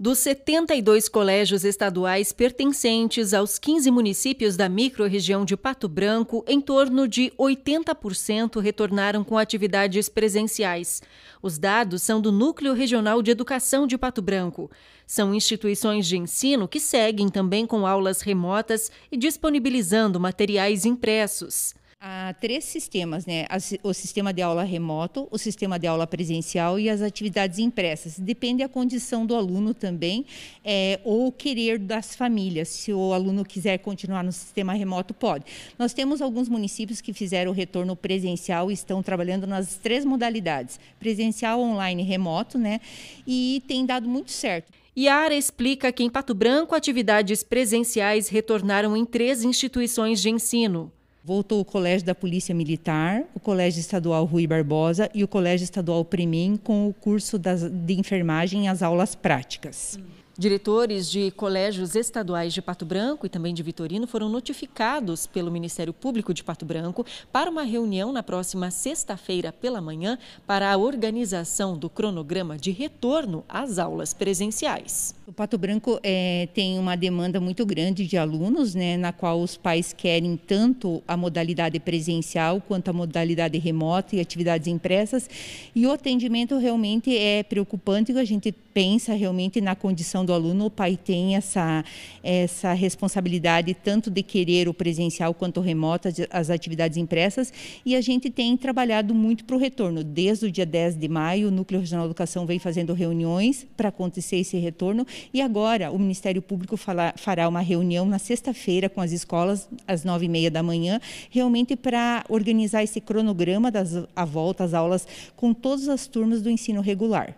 Dos 72 colégios estaduais pertencentes aos 15 municípios da microrregião de Pato Branco, em torno de 80% retornaram com atividades presenciais. Os dados são do Núcleo Regional de Educação de Pato Branco. São instituições de ensino que seguem também com aulas remotas e disponibilizando materiais impressos. Há três sistemas, né? O sistema de aula remoto, o sistema de aula presencial e as atividades impressas. Depende da condição do aluno também, é, ou querer das famílias. Se o aluno quiser continuar no sistema remoto, pode. Nós temos alguns municípios que fizeram o retorno presencial e estão trabalhando nas três modalidades: presencial, online e remoto, né? E tem dado muito certo. Yara explica que em Pato Branco atividades presenciais retornaram em três instituições de ensino. Voltou o Colégio da Polícia Militar, o Colégio Estadual Rui Barbosa e o Colégio Estadual Primim com o curso das, de enfermagem e as aulas práticas. Hum. Diretores de colégios estaduais de Pato Branco e também de Vitorino foram notificados pelo Ministério Público de Pato Branco para uma reunião na próxima sexta-feira pela manhã para a organização do cronograma de retorno às aulas presenciais. O Pato Branco é, tem uma demanda muito grande de alunos, né, na qual os pais querem tanto a modalidade presencial quanto a modalidade remota e atividades impressas. E o atendimento realmente é preocupante, a gente pensa realmente na condição do aluno, o pai tem essa, essa responsabilidade tanto de querer o presencial quanto o remoto, as atividades impressas, e a gente tem trabalhado muito para o retorno. Desde o dia 10 de maio, o Núcleo Regional de Educação vem fazendo reuniões para acontecer esse retorno, e agora o Ministério Público fala, fará uma reunião na sexta-feira com as escolas, às nove e meia da manhã, realmente para organizar esse cronograma das a volta às aulas com todas as turmas do ensino regular.